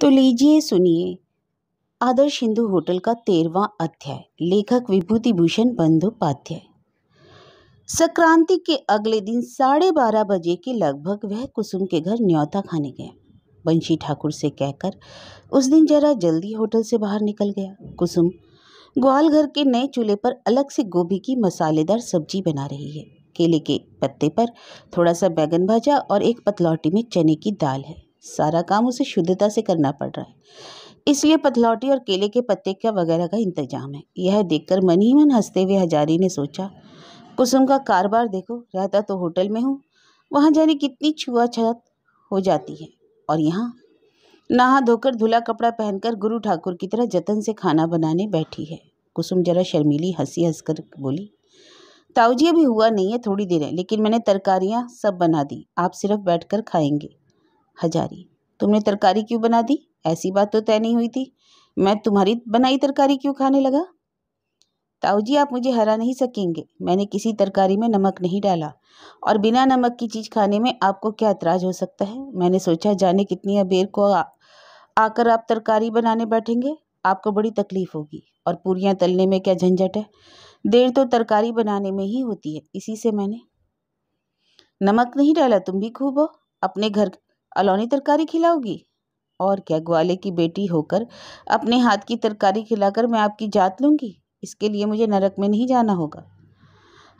तो लीजिए सुनिए आदर्श हिंदू होटल का तेरवा अध्याय लेखक विभूति भूषण बंदोपाध्याय संक्रांति के अगले दिन साढ़े बारह बजे के लगभग वह कुसुम के घर न्योता खाने गया बंशी ठाकुर से कहकर उस दिन जरा जल्दी होटल से बाहर निकल गया कुसुम ग्वाल घर के नए चूल्हे पर अलग से गोभी की मसालेदार सब्जी बना रही है केले के पत्ते पर थोड़ा सा बैगन भाजा और एक पतलौटी में चने की दाल है सारा काम उसे शुद्धता से करना पड़ रहा है इसलिए पथलौटी और केले के पत्ते का वगैरह का इंतजाम है यह देखकर मन ही मन हंसते हुए हजारी ने सोचा कुसुम का कारोबार देखो रहता तो होटल में हूँ वहाँ जाने कितनी छुआछत हो जाती है और यहाँ नहा धोकर धुला कपड़ा पहनकर गुरु ठाकुर की तरह जतन से खाना बनाने बैठी है कुसुम जरा शर्मीली हंसी हंसकर बोली ताऊजी अभी हुआ नहीं है थोड़ी देर है लेकिन मैंने तरकारियाँ सब बना दी आप सिर्फ बैठ कर खाएंगे हजारी तुमने तरकारी क्यों बना दी ऐसी बात तो तय नहीं हुई थी मैं तुम्हारी बनाई तरकारी क्यों खाने लगा ताऊ जी आप मुझे हरा नहीं सकेंगे मैंने किसी तरकारी में नमक नहीं डाला और बिना नमक की चीज़ खाने में आपको क्या ऐतराज हो सकता है मैंने सोचा जाने कितनी अबेर को आकर आप तरकारी बनाने बैठेंगे आपको बड़ी तकलीफ़ होगी और पूरियाँ तलने में क्या झंझट है देर तो तरकारी बनाने में ही होती है इसी से मैंने नमक नहीं डाला तुम भी खूब हो अपने घर अलौनी तरकारी खिलाओगी और क्या ग्वाले की बेटी होकर अपने हाथ की तरकारी खिलाकर मैं आपकी जात लूँगी इसके लिए मुझे नरक में नहीं जाना होगा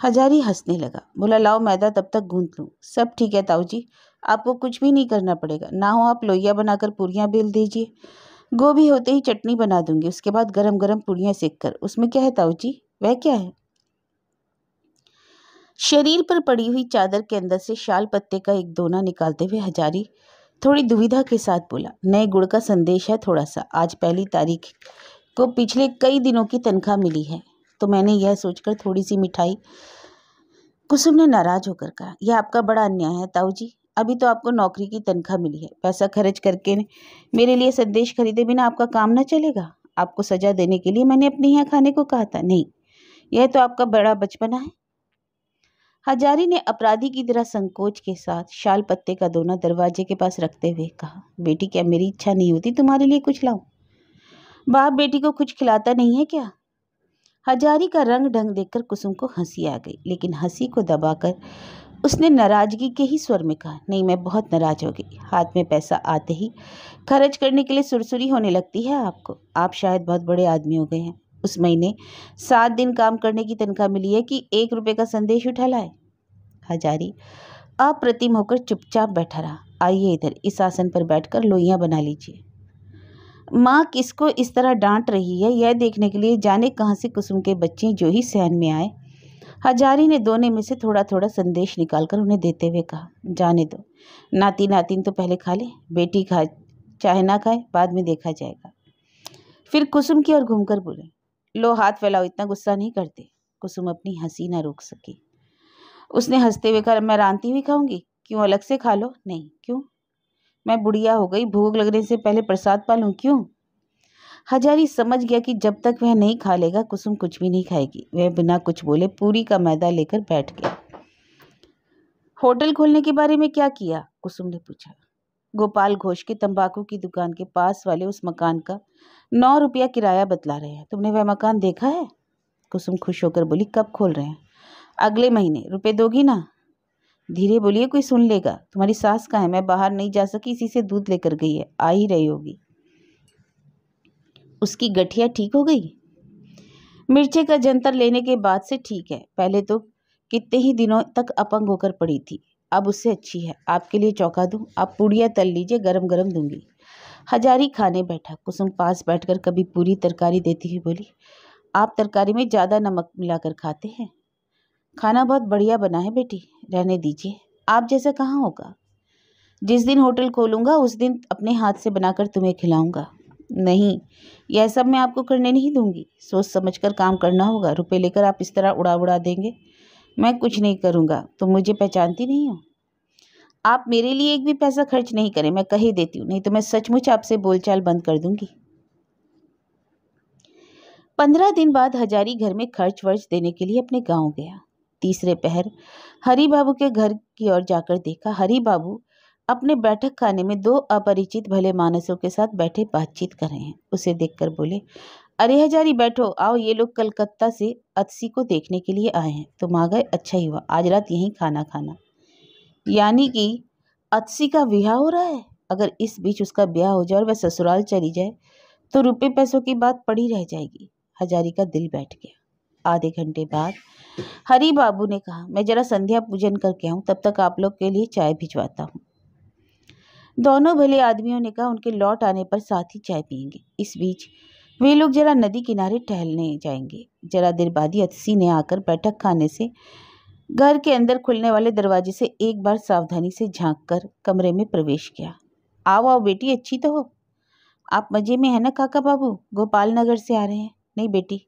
हजारी हंसने लगा बोला लाओ मैदा तब तक गूंथ लूँ सब ठीक है ताऊ जी आपको कुछ भी नहीं करना पड़ेगा ना हो आप लोहिया बनाकर पूरियाँ बेल दीजिए गोभी होते ही चटनी बना दूंगी उसके बाद गरम गरम पूरियाँ सेक कर उसमें क्या है ताऊ जी वह क्या है शरीर पर पड़ी हुई चादर के अंदर से शाल पत्ते का एक दोना निकालते हुए हजारी थोड़ी दुविधा के साथ बोला नए गुड़ का संदेश है थोड़ा सा आज पहली तारीख को पिछले कई दिनों की तनख्वाह मिली है तो मैंने यह सोचकर थोड़ी सी मिठाई कुसुम ने नाराज होकर कहा यह आपका बड़ा अन्याय है ताऊ जी अभी तो आपको नौकरी की तनख्वाह मिली है पैसा खर्च करके मेरे लिए संदेश खरीदे बिना आपका काम ना चलेगा आपको सजा देने के लिए मैंने अपने यहाँ खाने को कहा था नहीं यह तो आपका बड़ा बचपना है हजारी ने अपराधी की तरह संकोच के साथ शाल पत्ते का दोना दरवाजे के पास रखते हुए कहा बेटी क्या मेरी इच्छा नहीं होती तुम्हारे लिए कुछ लाऊं बाप बेटी को कुछ खिलाता नहीं है क्या हजारी का रंग ढंग देखकर कुसुम को हंसी आ गई लेकिन हंसी को दबाकर उसने नाराज़गी के ही स्वर में कहा नहीं मैं बहुत नाराज़ हो गई हाथ में पैसा आते ही खर्च करने के लिए सुरसुरी होने लगती है आपको आप शायद बहुत बड़े आदमी हो गए हैं उस महीने सात दिन काम करने की तनख्वाह मिली है कि एक रुपये का संदेश उठा लाए हजारी अप्रतिम होकर चुपचाप बैठा रहा आइए इधर इस आसन पर बैठकर लोहियाँ बना लीजिए माँ किसको इस तरह डांट रही है यह देखने के लिए जाने कहाँ से कुसुम के बच्चे जो ही सहन में आए हजारी ने दोनों में से थोड़ा थोड़ा संदेश निकालकर उन्हें देते हुए कहा जाने दो नाती नातीन तो पहले खा ले बेटी खा चाहे ना खाए बाद में देखा जाएगा फिर कुसुम की ओर घूमकर बोले लो हाथ फैलाओ इतना गुस्सा नहीं करते कुसुम अपनी हंसी ना रोक सकी उसने हंसते हुए कहा मैं रानती हुई खाऊंगी क्यों अलग से खा लो नहीं क्यों मैं बुढ़िया हो गई भूख लगने से पहले प्रसाद पा लूँ क्यों हजारी समझ गया कि जब तक वह नहीं खा लेगा कुसुम कुछ भी नहीं खाएगी वह बिना कुछ बोले पूरी का मैदा लेकर बैठ गया होटल खोलने के बारे में क्या किया कुसुम ने पूछा गोपाल घोष के तंबाकू की दुकान के पास वाले उस मकान का नौ रुपया किराया बतला रहे हैं तुमने वह मकान देखा है कुसुम खुश होकर बोली कब खोल रहे हैं अगले महीने रुपए दोगी ना धीरे बोलिए कोई सुन लेगा तुम्हारी सास का है मैं बाहर नहीं जा सकी इसी से दूध लेकर गई है आ ही रही होगी उसकी गठिया ठीक हो गई मिर्चे का जंतर लेने के बाद से ठीक है पहले तो कितने ही दिनों तक अपंग होकर पड़ी थी अब उससे अच्छी है आपके लिए चौका दूँ आप पूड़िया तल लीजिए गरम गरम दूंगी हजारी खाने बैठा कुसुम पास बैठकर कभी पूरी तरकारी देती हुई बोली आप तरकारी में ज़्यादा नमक मिलाकर खाते हैं खाना बहुत बढ़िया बना है बेटी रहने दीजिए आप जैसा कहाँ होगा जिस दिन होटल खोलूँगा उस दिन अपने हाथ से बनाकर तुम्हें खिलाऊँगा नहीं यह सब मैं आपको करने नहीं दूंगी सोच समझ कर काम करना होगा रुपए लेकर आप इस तरह उड़ा उड़ा देंगे मैं कुछ नहीं करूँगा तुम मुझे पहचानती नहीं हो आप मेरे लिए एक भी पैसा खर्च नहीं करें मैं कही देती हूँ नहीं तो मैं सचमुच आपसे बोलचाल बंद कर दूंगी पंद्रह दिन बाद हजारी घर में खर्च वर्च देने के लिए अपने गांव गया तीसरे पहर हरी बाबू के घर की ओर जाकर देखा हरी बाबू अपने बैठक खाने में दो अपरिचित भले मानसों के साथ बैठे बातचीत कर रहे हैं उसे देखकर बोले अरे हजारी बैठो आओ ये लोग कलकत्ता से अतसी को देखने के लिए आए हैं तुम आ गए अच्छा ही हुआ आज रात यहीं खाना खाना यानी कि अतसी का विवाह हो रहा है अगर इस बीच उसका ब्याह हो जाए और वह ससुराल चली जाए तो रुपये पैसों की बात पड़ी रह जाएगी हजारी का दिल बैठ गया आधे घंटे बाद हरी बाबू ने कहा मैं ज़रा संध्या पूजन करके आऊँ तब तक आप लोग के लिए चाय भिजवाता हूँ दोनों भले आदमियों ने कहा उनके लौट आने पर साथ ही चाय पियेंगे इस बीच वे लोग जरा नदी किनारे टहलने जाएंगे जरा देर बाद ही अतिसी ने आकर बैठक खाने से घर के अंदर खुलने वाले दरवाजे से एक बार सावधानी से झांक कर कमरे में प्रवेश किया आओ आओ बेटी अच्छी तो हो आप मज़े में है ना काका बाबू गोपाल नगर से आ रहे हैं नहीं बेटी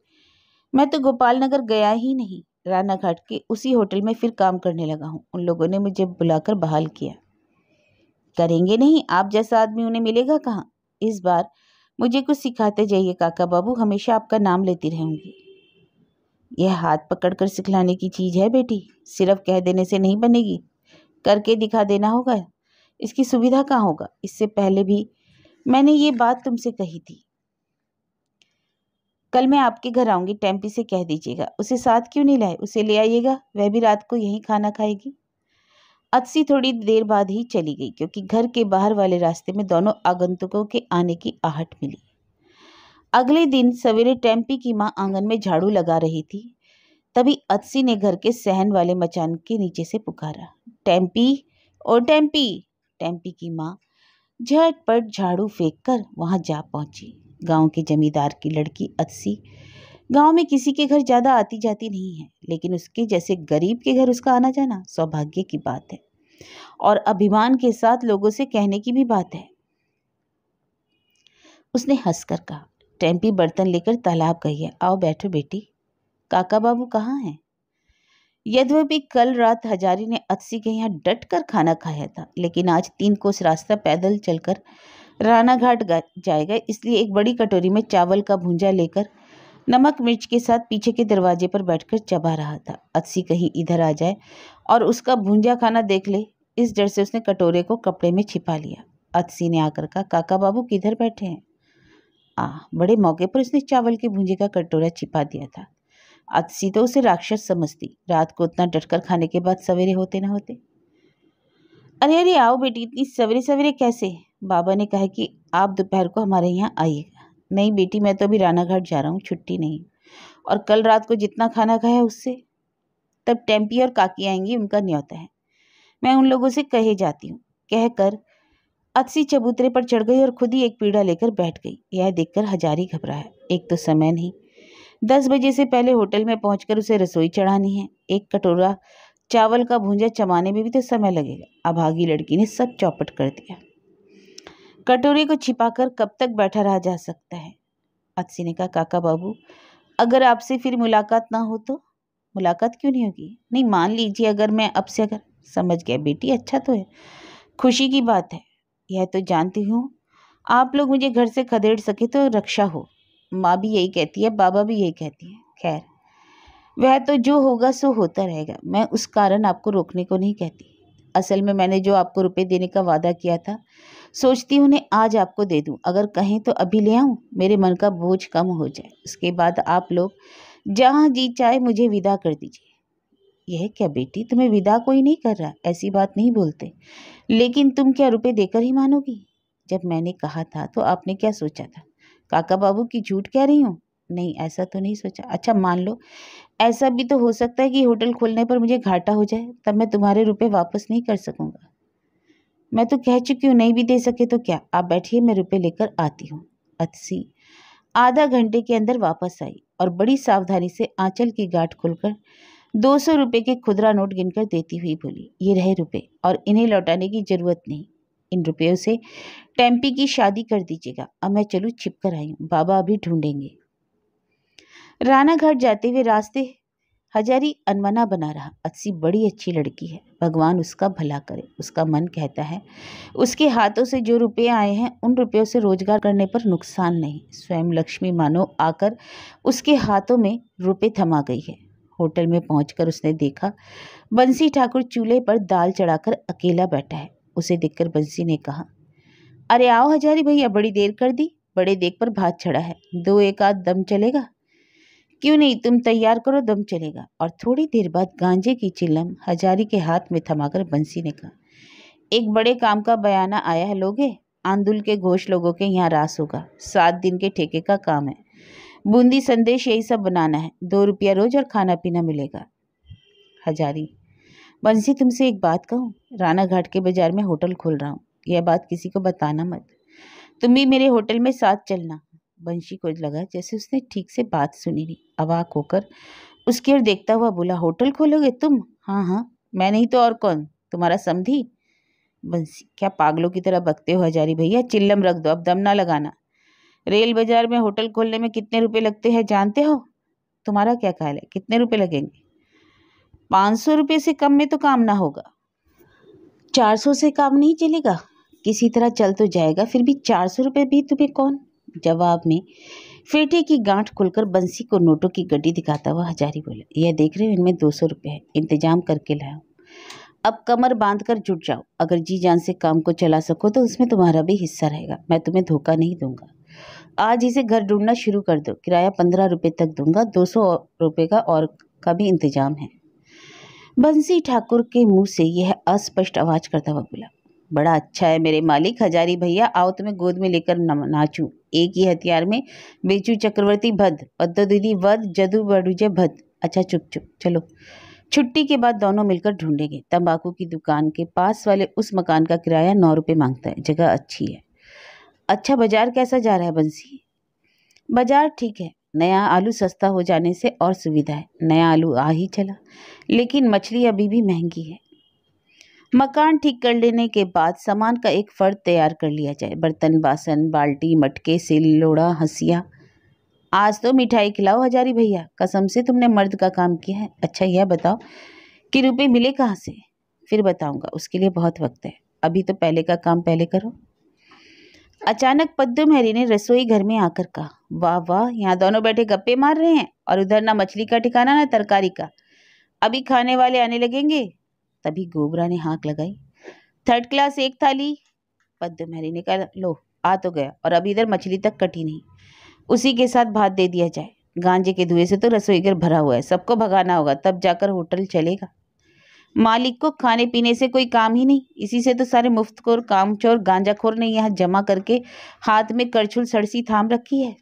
मैं तो गोपाल नगर गया ही नहीं राना घाट के उसी होटल में फिर काम करने लगा हूँ उन लोगों ने मुझे बुलाकर बहाल किया करेंगे नहीं आप जैसा आदमी उन्हें मिलेगा कहाँ इस बार मुझे कुछ सिखाते जाइए काका बाबू हमेशा आपका नाम लेती रहूँगी यह हाथ पकड़कर सिखलाने की चीज़ है बेटी सिर्फ कह देने से नहीं बनेगी करके दिखा देना होगा इसकी सुविधा कहाँ होगा इससे पहले भी मैंने ये बात तुमसे कही थी कल मैं आपके घर आऊँगी टेम्पी से कह दीजिएगा उसे साथ क्यों नहीं लाए उसे ले आइएगा वह भी रात को यहीं खाना खाएगी अतसी थोड़ी देर बाद ही चली गई क्योंकि घर के बाहर वाले रास्ते में दोनों आगंतुकों के आने की आहट मिली अगले दिन सवेरे टेम्पी की माँ आंगन में झाड़ू लगा रही थी तभी अतसी ने घर के सहन वाले मचान के नीचे से पुकारा टेम्पी ओ टेम्पी टेम्पी की माँ झटपट झाड़ू फेंक कर वहाँ जा पहुँची गांव के जमींदार की लड़की अदसी गांव में किसी के घर ज़्यादा आती जाती नहीं है लेकिन उसके जैसे गरीब के घर उसका आना जाना सौभाग्य की बात है और अभिमान के साथ लोगों से कहने की भी बात है उसने हंसकर कहा टेम्पी बर्तन लेकर तालाब गई है आओ बैठो बेटी काका बाबू कहाँ हैं यद्यपि कल रात हजारी ने अतसी के यहाँ डट कर खाना खाया था लेकिन आज तीन कोस रास्ता पैदल चलकर रानाघाट जाएगा इसलिए एक बड़ी कटोरी में चावल का भूंजा लेकर नमक मिर्च के साथ पीछे के दरवाजे पर बैठकर चबा रहा था अस्सी कहीं इधर आ जाए और उसका भूंजा खाना देख ले इस डर से उसने कटोरे को कपड़े में छिपा लिया अस्सी ने आकर कहा काका बाबू किधर बैठे हैं आ बड़े मौके पर उसने चावल के भूंजे का कटोरा छिपा दिया था अस्सी तो उसे राक्षस समझती रात को उतना डटकर खाने के बाद सवेरे होते ना होते अरे अरे आओ बेटी इतनी सवेरे सवेरे कैसे बाबा ने कहा कि आप दोपहर को हमारे यहाँ आइएगा नहीं बेटी मैं तो अभी रानाघाट जा रहा हूँ छुट्टी नहीं और कल रात को जितना खाना खाया उससे तब टेम्पी और काकी आएंगी उनका न्योता है मैं उन लोगों से कहे जाती हूँ कहकर अच्छी चबूतरे पर चढ़ गई और खुद ही एक पीड़ा लेकर बैठ गई यह देखकर हजारी घबराया एक तो समय नहीं दस बजे से पहले होटल में पहुंचकर उसे रसोई चढ़ानी है एक कटोरा चावल का भूंजा चमाने में भी तो समय लगेगा अभागी लड़की ने सब चौपट कर दिया कटोरे को छिपाकर कब तक बैठा रहा जा सकता है आदसी ने कहा काका बाबू अगर आपसे फिर मुलाकात ना हो तो मुलाकात क्यों नहीं होगी नहीं मान लीजिए अगर मैं अब से अगर समझ गया बेटी अच्छा तो है खुशी की बात है यह तो जानती हूँ आप लोग मुझे घर से खदेड़ सके तो रक्षा हो माँ भी यही कहती है बाबा भी यही कहती है खैर वह तो जो होगा सो होता रहेगा मैं उस कारण आपको रोकने को नहीं कहती असल में मैंने जो आपको रुपए देने का वादा किया था सोचती हूँ उन्हें आज आपको दे दूँ अगर कहें तो अभी ले आऊँ मेरे मन का बोझ कम हो जाए उसके बाद आप लोग जहाँ जी चाहे मुझे विदा कर दीजिए यह क्या बेटी तुम्हें विदा कोई नहीं कर रहा ऐसी बात नहीं बोलते लेकिन तुम क्या रुपये देकर ही मानोगी जब मैंने कहा था तो आपने क्या सोचा था काका बाबू की झूठ कह रही हूँ नहीं ऐसा तो नहीं सोचा अच्छा मान लो ऐसा भी तो हो सकता है कि होटल खोलने पर मुझे घाटा हो जाए तब मैं तुम्हारे रुपए वापस नहीं कर सकूँगा मैं तो कह चुकी हूँ नहीं भी दे सके तो क्या आप बैठिए मैं रुपये लेकर आती हूँ अतसी आधा घंटे के अंदर वापस आई और बड़ी सावधानी से आंचल की गांठ खोलकर दो सौ रुपये के खुदरा नोट गिनकर देती हुई बोली ये रहे रुपये और इन्हें लौटाने की ज़रूरत नहीं इन रुपयों से टेम्पी की शादी कर दीजिएगा अब मैं चलूँ छिप कर आई हूँ बाबा अभी ढूंढेंगे राना घाट जाते हुए रास्ते हजारी अनमना बना रहा अच्छी बड़ी अच्छी लड़की है भगवान उसका भला करे उसका मन कहता है उसके हाथों से जो रुपये आए हैं उन रुपयों से रोजगार करने पर नुकसान नहीं स्वयं लक्ष्मी मानो आकर उसके हाथों में रुपये थमा गई है होटल में पहुंचकर उसने देखा बंसी ठाकुर चूल्हे पर दाल चढ़ाकर अकेला बैठा है उसे देखकर बंसी ने कहा अरे आओ हजारी भैया बड़ी देर कर दी बड़े देख पर भात चढ़ा है दो एक आध दम चलेगा क्यों नहीं तुम तैयार करो दम चलेगा और थोड़ी देर बाद गांजे की चिलम हजारी के हाथ में थमाकर बंसी ने कहा एक बड़े काम का बयाना आया है लोगे आंदुल के घोष लोगों के यहाँ रास होगा सात दिन के ठेके का काम है बूंदी संदेश यही सब बनाना है दो रुपया रोज और खाना पीना मिलेगा हजारी बंसी तुमसे एक बात कहूँ राना घाट के बाजार में होटल खोल रहा हूँ यह बात किसी को बताना मत तुम भी मेरे होटल में साथ चलना बंशी को लगा जैसे उसने ठीक से बात सुनी नहीं अवाक होकर उसकी ओर देखता हुआ बोला होटल खोलोगे तुम हाँ हाँ मैं नहीं तो और कौन तुम्हारा समझी बंसी क्या पागलों की तरह बकते हो हजारी भैया चिल्लम रख दो अब दम ना लगाना रेल बाजार में होटल खोलने में कितने रुपए लगते हैं जानते हो तुम्हारा क्या ख्याल है कितने रुपए लगेंगे पाँच सौ रुपये से कम में तो काम ना होगा चार सौ से काम नहीं चलेगा किसी तरह चल तो जाएगा फिर भी चार सौ रुपये भी तुम्हें कौन जवाब में फेटे की गांठ खुलकर बंसी को नोटों की गड्डी दिखाता हुआ हजारी बोला यह देख रहे हो इनमें दो सौ रुपये है इंतजाम करके लाओ अब कमर बांध कर जुट जाओ अगर जी जान से काम को चला सको तो उसमें तुम्हारा भी हिस्सा रहेगा मैं तुम्हें धोखा नहीं दूंगा आज इसे घर ढूंढना शुरू कर दो किराया पंद्रह रुपये तक दूंगा दो सौ रुपये का और का भी इंतजाम है बंसी ठाकुर के मुँह से यह अस्पष्ट आवाज़ करता हुआ बोला बड़ा अच्छा है मेरे मालिक हजारी भैया आओ तुम्हें गोद में लेकर नाचूं एक ही हथियार में बेचू चक्रवर्ती भद पद्दो दीदी वध जदू बडुजे भद अच्छा चुप चुप चलो छुट्टी के बाद दोनों मिलकर ढूंढेंगे तंबाकू की दुकान के पास वाले उस मकान का किराया नौ रुपये मांगता है जगह अच्छी है अच्छा बाजार कैसा जा रहा है बंसी बाजार ठीक है नया आलू सस्ता हो जाने से और सुविधा है नया आलू आ ही चला लेकिन मछली अभी भी महंगी है मकान ठीक कर लेने के बाद सामान का एक फर्द तैयार कर लिया जाए बर्तन बासन बाल्टी मटके सिल लोड़ा हंसिया आज तो मिठाई खिलाओ हजारी भैया कसम से तुमने मर्द का काम किया है अच्छा यह बताओ कि रुपए मिले कहाँ से फिर बताऊँगा उसके लिए बहुत वक्त है अभी तो पहले का काम पहले करो अचानक पद्दू मेहरी ने रसोई घर में आकर कहा वाह वाह यहाँ दोनों बैठे गप्पे मार रहे हैं और उधर ना मछली का ठिकाना ना तरकारी का अभी खाने वाले आने लगेंगे तभी गोबरा ने हाँक लगाई थर्ड क्लास एक थाली पद्महरी ने कहा लो आ तो गया और अभी इधर मछली तक कटी नहीं उसी के साथ भात दे दिया जाए गांजे के धुएं से तो रसोई घर भरा हुआ है सबको भगाना होगा तब जाकर होटल चलेगा मालिक को खाने पीने से कोई काम ही नहीं इसी से तो सारे मुफ्तखोर कामचोर गांजाखोर ने यहाँ जमा करके हाथ में करछुल सड़सी थाम रखी है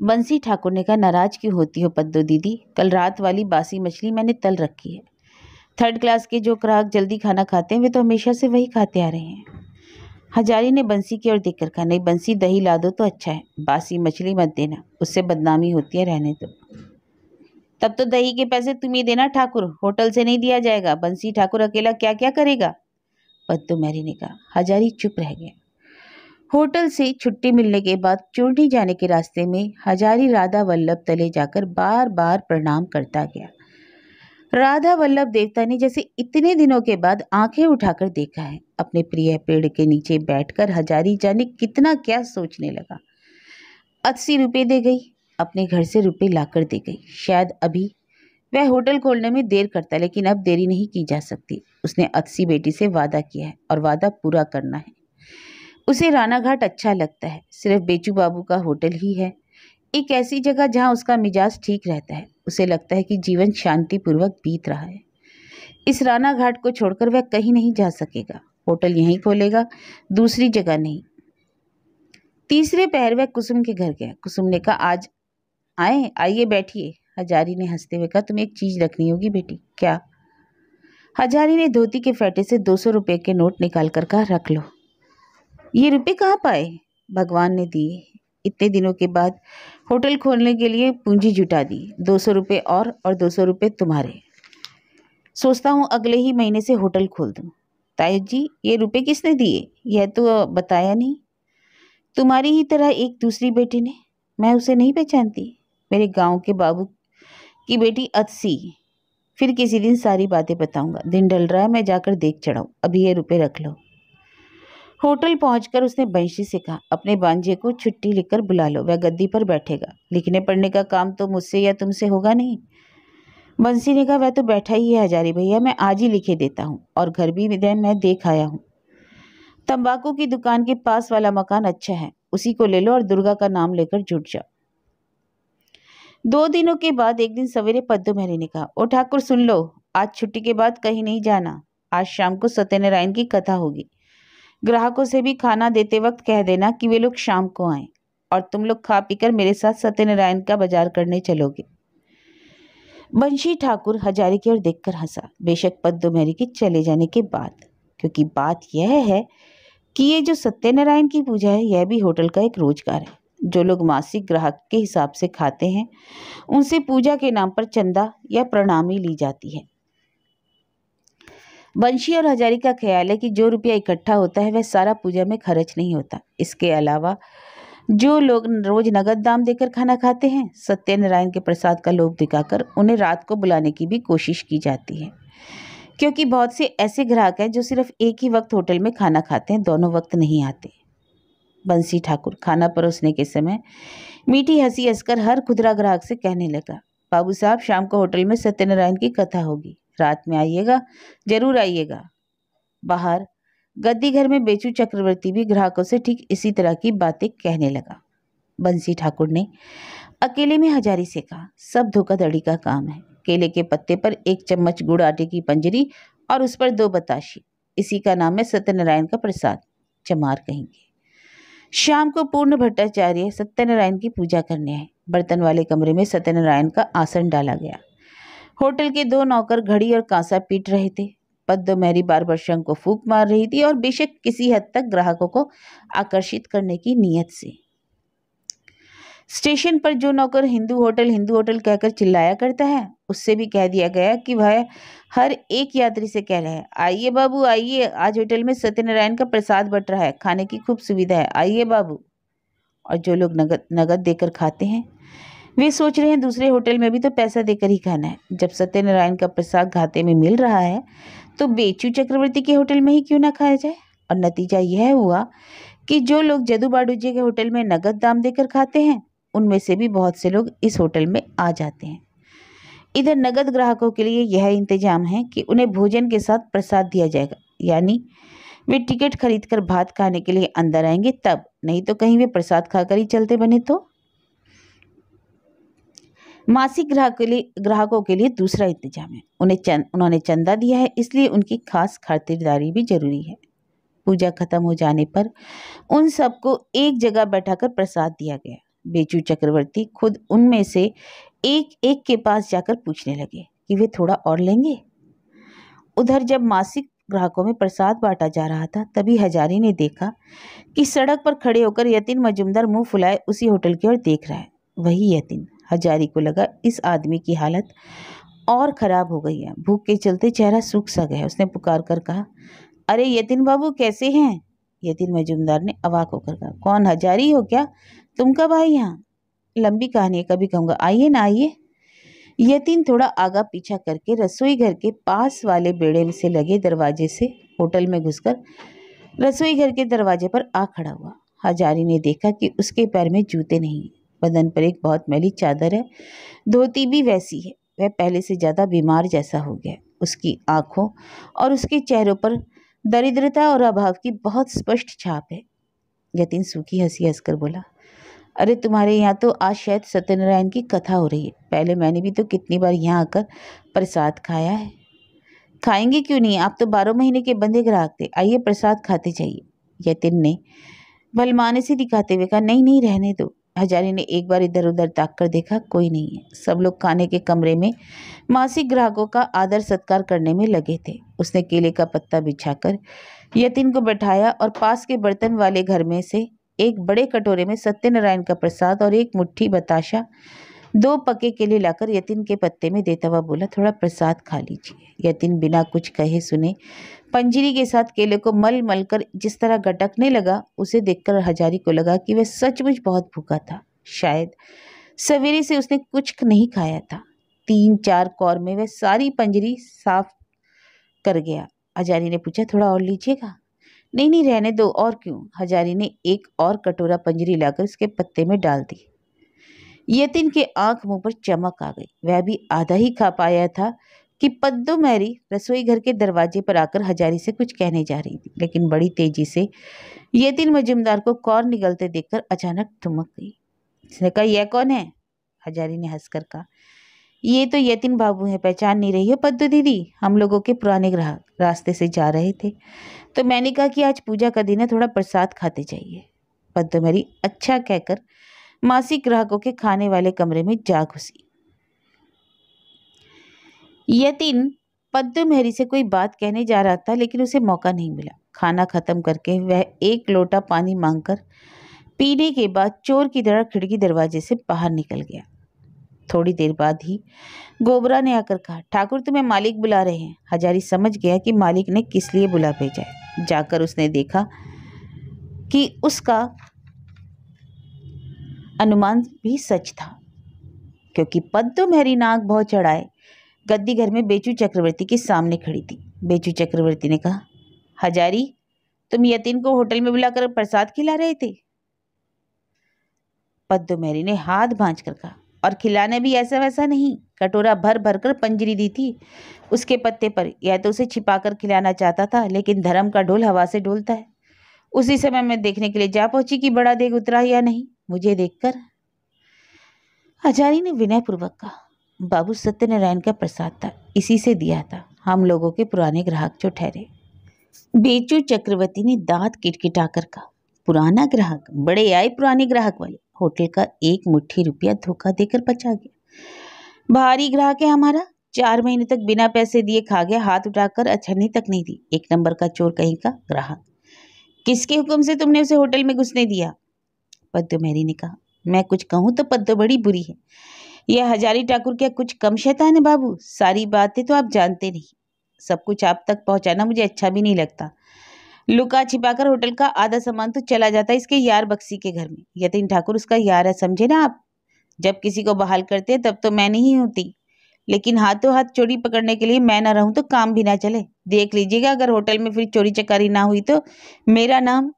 बंसी ठाकुर ने कहा नाराज क्यों होती हो पद्दो दीदी कल रात वाली बासी मछली मैंने तल रखी है थर्ड क्लास के जो ग्राहक जल्दी खाना खाते हैं वे तो हमेशा से वही खाते आ रहे हैं हजारी ने बंसी की ओर देखकर कहा नहीं बंसी दही ला दो तो अच्छा है बासी मछली मत देना उससे बदनामी होती है रहने दो तब तो दही के पैसे तुम ही देना ठाकुर होटल से नहीं दिया जाएगा बंसी ठाकुर अकेला क्या क्या करेगा पद्दो मैरी ने कहा हजारी चुप रह गया होटल से छुट्टी मिलने के बाद चूर्णी जाने के रास्ते में हजारी राधा वल्लभ तले जाकर बार बार प्रणाम करता गया राधा वल्लभ देवता ने जैसे इतने दिनों के बाद आंखें उठाकर देखा है अपने प्रिय पेड़ के नीचे बैठकर हजारी जाने कितना क्या सोचने लगा अस्सी रुपये दे गई अपने घर से रुपये लाकर दे गई शायद अभी वह होटल खोलने में देर करता लेकिन अब देरी नहीं की जा सकती उसने अस्सी बेटी से वादा किया है और वादा पूरा करना है उसे रानाघाट अच्छा लगता है सिर्फ बेचू बाबू का होटल ही है एक ऐसी जगह जहाँ उसका मिजाज ठीक रहता है उसे लगता है कि जीवन शांतिपूर्वक बीत रहा है इस राना घाट को छोड़कर वह कहीं नहीं जा सकेगा होटल यहीं खोलेगा दूसरी जगह नहीं तीसरे पहर वह कुसुम के घर गया कुसुम ने कहा आज आए आइए बैठिए हजारी ने हंसते हुए कहा तुम्हें एक चीज़ रखनी होगी बेटी क्या हजारी ने धोती के फैटे से दो सौ रुपये के नोट निकाल कर कहा रख लो ये रुपये कहाँ पाए भगवान ने दिए इतने दिनों के बाद होटल खोलने के लिए पूंजी जुटा दी दो सौ रुपये और और दो सौ रुपये तुम्हारे सोचता हूँ अगले ही महीने से होटल खोल दूँ ताई जी ये रुपए किसने दिए यह तो बताया नहीं तुम्हारी ही तरह एक दूसरी बेटी ने मैं उसे नहीं पहचानती मेरे गांव के बाबू की बेटी अतसी फिर किसी दिन सारी बातें बताऊंगा दिन ढल रहा है मैं जाकर देख चढ़ाऊँ अभी ये रुपए रख लो होटल पहुंचकर उसने बंशी से कहा अपने बांझे को छुट्टी लेकर बुला लो वह गद्दी पर बैठेगा लिखने पढ़ने का काम तो मुझसे या तुमसे होगा नहीं बंसी ने कहा वह तो बैठा ही है हजारी भैया मैं आज ही लिखे देता हूँ और घर भी मैं देख आया हूँ तंबाकू की दुकान के पास वाला मकान अच्छा है उसी को ले लो और दुर्गा का नाम लेकर जुट जाओ दो दिनों के बाद एक दिन सवेरे पद्दू महरी ने कहा ठाकुर सुन लो आज छुट्टी के बाद कहीं नहीं जाना आज शाम को सत्यनारायण की कथा होगी ग्राहकों से भी खाना देते वक्त कह देना कि वे लोग शाम को आएं और तुम लोग खा पीकर मेरे साथ सत्यनारायण का बाजार करने चलोगे बंशी ठाकुर हजारी की ओर देखकर हंसा बेशक पद्महरी के चले जाने के बाद क्योंकि बात यह है कि ये जो सत्यनारायण की पूजा है यह भी होटल का एक रोजगार है जो लोग मासिक ग्राहक के हिसाब से खाते हैं उनसे पूजा के नाम पर चंदा या प्रणामी ली जाती है बंशी और हजारी का ख्याल है कि जो रुपया इकट्ठा होता है वह सारा पूजा में खर्च नहीं होता इसके अलावा जो लोग रोज नगद दाम देकर खाना खाते हैं सत्यनारायण के प्रसाद का लोभ दिखाकर उन्हें रात को बुलाने की भी कोशिश की जाती है क्योंकि बहुत से ऐसे ग्राहक हैं जो सिर्फ एक ही वक्त होटल में खाना खाते हैं दोनों वक्त नहीं आते बंसी ठाकुर खाना परोसने के समय मीठी हंसी हंसकर हर खुदरा ग्राहक से कहने लगा बाबू साहब शाम को होटल में सत्यनारायण की कथा होगी रात में आइएगा जरूर आइएगा बाहर गद्दी घर में बेचू चक्रवर्ती भी ग्राहकों से ठीक इसी तरह की बातें कहने लगा बंसी ठाकुर ने अकेले में हजारी से कहा सब धोखाधड़ी का काम है केले के पत्ते पर एक चम्मच गुड़ आटे की पंजरी और उस पर दो बताशी इसी का नाम है सत्यनारायण का प्रसाद चमार कहेंगे शाम को पूर्ण भट्टाचार्य सत्यनारायण की पूजा करने आए बर्तन वाले कमरे में सत्यनारायण का आसन डाला गया होटल के दो नौकर घड़ी और कांसा पीट रहे थे पद्म मेहरी बार बार शंख को फूक मार रही थी और बेशक किसी हद तक ग्राहकों को आकर्षित करने की नीयत से स्टेशन पर जो नौकर हिंदू होटल हिंदू होटल कहकर चिल्लाया करता है उससे भी कह दिया गया कि वह हर एक यात्री से कह रहा है आइए बाबू आइए आज होटल में सत्यनारायण का प्रसाद बट रहा है खाने की खूब सुविधा है आइए बाबू और जो लोग नगद नगद देकर खाते हैं वे सोच रहे हैं दूसरे होटल में भी तो पैसा देकर ही खाना है जब सत्यनारायण का प्रसाद घाते में मिल रहा है तो बेचू चक्रवर्ती के होटल में ही क्यों ना खाया जाए और नतीजा यह हुआ कि जो लोग जदू बाडूजी के होटल में नगद दाम देकर खाते हैं उनमें से भी बहुत से लोग इस होटल में आ जाते हैं इधर नगद ग्राहकों के लिए यह इंतजाम है कि उन्हें भोजन के साथ प्रसाद दिया जाएगा यानी वे टिकट खरीदकर भात खाने के लिए अंदर आएंगे तब नहीं तो कहीं वे प्रसाद खाकर ही चलते बने तो मासिक ग्राहक के लिए ग्राहकों के लिए दूसरा इंतजाम है उन्हें चंद उन्होंने चंदा दिया है इसलिए उनकी खास खातिरदारी भी जरूरी है पूजा खत्म हो जाने पर उन सबको एक जगह बैठाकर प्रसाद दिया गया बेचू चक्रवर्ती खुद उनमें से एक एक के पास जाकर पूछने लगे कि वे थोड़ा और लेंगे उधर जब मासिक ग्राहकों में प्रसाद बांटा जा रहा था तभी हजारी ने देखा कि सड़क पर खड़े होकर यतिन मजुमदार मुंह फुलाए उसी होटल की ओर देख रहा है वही यतिन हजारी को लगा इस आदमी की हालत और ख़राब हो गई है भूख के चलते चेहरा सूख सा गया उसने पुकार कर कहा अरे यतिन बाबू कैसे हैं यतिन मजुमदार ने अवाक होकर कहा कौन हजारी हो क्या तुम कब आई यहाँ लंबी कहानी है कभी कहूँगा आइए ना आइए यतीन थोड़ा आगा पीछा करके रसोई घर के पास वाले बेड़े से लगे दरवाजे से होटल में घुसकर रसोई घर के दरवाजे पर आ खड़ा हुआ हजारी ने देखा कि उसके पैर में जूते नहीं बदन पर एक बहुत मैली चादर है धोती भी वैसी है वह पहले से ज़्यादा बीमार जैसा हो गया उसकी आँखों और उसके चेहरों पर दरिद्रता और अभाव की बहुत स्पष्ट छाप है यतिन सूखी हंसी हंसकर बोला अरे तुम्हारे यहाँ तो आज शायद सत्यनारायण की कथा हो रही है पहले मैंने भी तो कितनी बार यहाँ आकर प्रसाद खाया है खाएंगे क्यों नहीं आप तो बारह महीने के बंदे ग्राहक थे आइए प्रसाद खाते जाइए यतिन ने भलमाने से दिखाते हुए कहा नहीं नहीं रहने दो हजारी ने एक बार इधर उधर ताक कर देखा कोई नहीं है सब लोग खाने के कमरे में मासिक ग्राहकों का आदर सत्कार करने में लगे थे उसने केले का पत्ता बिछाकर यतीन को बैठाया और पास के बर्तन वाले घर में से एक बड़े कटोरे में सत्यनारायण का प्रसाद और एक मुट्ठी बताशा दो पके केले लाकर यतीन के पत्ते में देता हुआ बोला थोड़ा प्रसाद खा लीजिए यतीन बिना कुछ कहे सुने पंजरी के साथ केले को मल मल कर जिस तरह गटकने लगा उसे देखकर हजारी को लगा कि वह सचमुच बहुत भूखा था शायद सवेरे से उसने कुछ नहीं खाया था तीन चार कौर में वह सारी पंजरी साफ कर गया हजारी ने पूछा थोड़ा और लीजिएगा नहीं नहीं रहने दो और क्यों हजारी ने एक और कटोरा पंजरी लाकर उसके पत्ते में डाल दी यतिन के आंख मुंह पर चमक आ गई वह भी आधा ही खा पाया था कि पद्दो मैरी रसोई घर के दरवाजे पर आकर हजारी से कुछ कहने जा रही थी लेकिन बड़ी तेजी से ये तीन मजुमदार को कौर निकलते देखकर अचानक थमक गई उसने कहा यह कौन है हजारी ने हंसकर कहा ये तो यतिन बाबू हैं पहचान नहीं रही हो पद्दू दीदी हम लोगों के पुराने ग्राहक रास्ते से जा रहे थे तो मैंने कहा कि आज पूजा का दिन है थोड़ा प्रसाद खाते जाइए पद्दू मेरी अच्छा कहकर मासिक ग्राहकों के खाने वाले कमरे में जा घुसी यतीन पद्दू मेहरी से कोई बात कहने जा रहा था लेकिन उसे मौका नहीं मिला खाना ख़त्म करके वह एक लोटा पानी मांगकर पीने के बाद चोर की तरह खिड़की दरवाजे से बाहर निकल गया थोड़ी देर बाद ही गोबरा ने आकर कहा ठाकुर तुम्हें मालिक बुला रहे हैं हजारी समझ गया कि मालिक ने किस लिए बुला भेजा है जाकर उसने देखा कि उसका अनुमान भी सच था क्योंकि पद्म मेहरी नाक बहुत चढ़ाए गद्दी घर में बेचू चक्रवर्ती के सामने खड़ी थी बेचू चक्रवर्ती ने कहा हजारी तुम यतीन को होटल में बुलाकर प्रसाद खिला रहे थे पद्दो ने हाथ भांज कर कहा और खिलाने भी ऐसा वैसा नहीं कटोरा भर भर कर पंजरी दी थी उसके पत्ते पर या तो उसे छिपा कर खिलाना चाहता था लेकिन धर्म का ढोल हवा से ढोलता है उसी समय मैं देखने के लिए जा पहुंची कि बड़ा देख उतरा या नहीं मुझे देखकर हजारी ने विनयपूर्वक कहा बाबू सत्यनारायण का प्रसाद था इसी से दिया था हम लोगों के पुराने ग्राहक जो ठहरे बेचू चक्रवर्ती ने दांत किटकिटाकर कहा पुराना ग्राहक बड़े आए पुराने ग्राहक वाले होटल का एक मुट्ठी रुपया धोखा देकर बचा गया भारी ग्राहक है हमारा चार महीने तक बिना पैसे दिए खा गया हाथ उठाकर अछरनी तक नहीं दी एक नंबर का चोर कहीं का ग्राहक किसके हुक्म से तुमने उसे होटल में घुसने दिया मेरी ने कहा मैं कुछ कहूँ तो पद्म बड़ी बुरी है यह हजारी ठाकुर क्या कुछ कम शैतान है बाबू सारी बातें तो आप जानते नहीं सब कुछ आप तक पहुंचाना मुझे अच्छा भी नहीं लगता लुका छिपाकर होटल का आधा सामान तो चला जाता है इसके यार बक्सी के घर में यतिन ठाकुर उसका यार है समझे ना आप जब किसी को बहाल करते हैं तब तो मैं नहीं होती लेकिन हाथों हाथ चोरी पकड़ने के लिए मैं ना रहूं तो काम भी ना चले देख लीजिएगा अगर होटल में फिर चोरी चकारी ना हुई तो मेरा नाम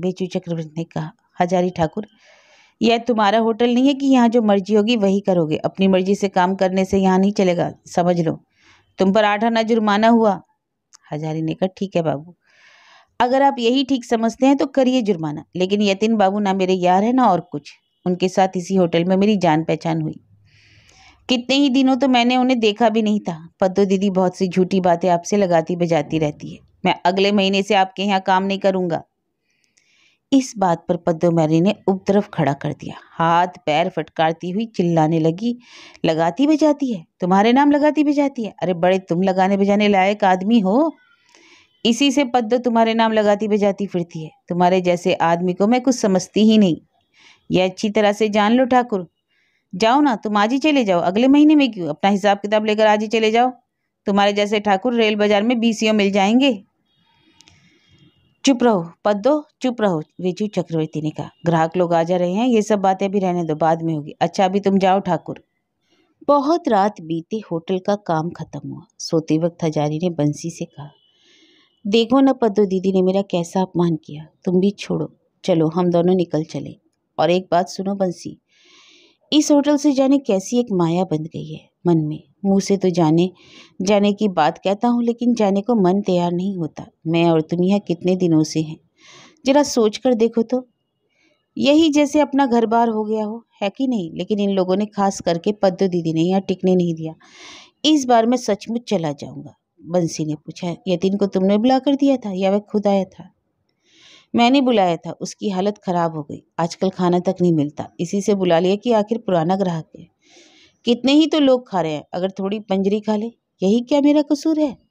बेचू चक्रवर्ती ने कहा हजारी ठाकुर यह तुम्हारा होटल नहीं है कि यहाँ जो मर्जी होगी वही करोगे अपनी मर्जी से काम करने से यहाँ नहीं चलेगा समझ लो तुम पर आठ आना जुर्माना हुआ हजारी ने कहा ठीक है बाबू अगर आप यही ठीक समझते हैं तो करिए जुर्माना लेकिन यतीन बाबू ना मेरे यार है ना और कुछ उनके साथ इसी होटल में मेरी जान पहचान हुई कितने ही दिनों तो मैंने उन्हें देखा भी नहीं था पद्दो दीदी बहुत सी झूठी बातें आपसे लगाती बजाती रहती है मैं अगले महीने से आपके यहाँ काम नहीं करूँगा इस बात पर मैरी ने उपद्रव खड़ा कर दिया हाथ पैर फटकारती हुई चिल्लाने लगी लगाती बजाती है तुम्हारे नाम लगाती बजाती है अरे बड़े तुम लगाने बजाने लायक आदमी हो इसी से पद्म तुम्हारे नाम लगाती बजाती फिरती है तुम्हारे जैसे आदमी को मैं कुछ समझती ही नहीं यह अच्छी तरह से जान लो ठाकुर जाओ ना तुम आज ही चले जाओ अगले महीने में क्यों अपना हिसाब किताब लेकर आज ही चले जाओ तुम्हारे जैसे ठाकुर रेल बाजार में बीसियों मिल जाएंगे चुप रहो पद्दो चुप रहो विजू चक्रवर्ती ने कहा ग्राहक लोग आ जा रहे हैं ये सब बातें भी रहने दो बाद में होगी अच्छा अभी तुम जाओ ठाकुर बहुत रात बीते होटल का काम खत्म हुआ सोते वक्त हजारी ने बंसी से कहा देखो ना पद्दो दीदी ने मेरा कैसा अपमान किया तुम भी छोड़ो चलो हम दोनों निकल चले और एक बात सुनो बंसी इस होटल से जाने कैसी एक माया बन गई है मन में मुँह से तो जाने जाने की बात कहता हूँ लेकिन जाने को मन तैयार नहीं होता मैं और तुम यहाँ कितने दिनों से हैं जरा सोच कर देखो तो यही जैसे अपना घर बार हो गया हो है कि नहीं लेकिन इन लोगों ने खास करके पद्दो दीदी ने यहाँ टिकने नहीं दिया इस बार मैं सचमुच चला जाऊँगा बंसी ने पूछा यतीन को तुमने बुला कर दिया था या वह खुद आया था मैंने बुलाया था उसकी हालत ख़राब हो गई आजकल खाना तक नहीं मिलता इसी से बुला लिया कि आखिर पुराना ग्राहक है कितने ही तो लोग खा रहे हैं अगर थोड़ी पंजरी खा ले यही क्या मेरा कसूर है